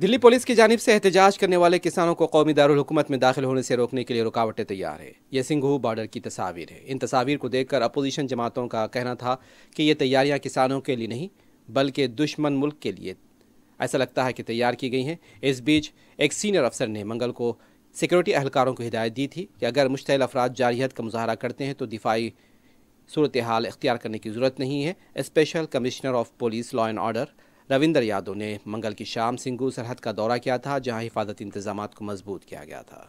Delhi police की जानब से एहतजाज करने वाले किसानों को कौमी दारकूमत में दाखिल होने से रोकने के लिए रुकावटें तैयार है यह सिंघू बॉर्डर की तस्वीर है इन तस्वीर को देखकर अपोजिशन जमातों का कहना था कि ये तैयारियां किसानों के लिए नहीं बल्कि दुश्मन मुल्क के लिए ऐसा लगता है कि तैयार की गई हैं इस बीच एक सीनियर अफसर ने मंगल को सिक्योरिटी अहलकारों को हिदायत दी थी कि अगर मुश्तल अफराद जारहीत का मुजाहरा करते हैं तो दिफाई सूरत हाल इख्तियार करने की ज़रूरत नहीं है special commissioner of police law and order Ravinder Yadav ने मंगल की शाम सिंगू सरहद का दौरा किया था जहां हिफाजती इंतजाम को मजबूत किया गया था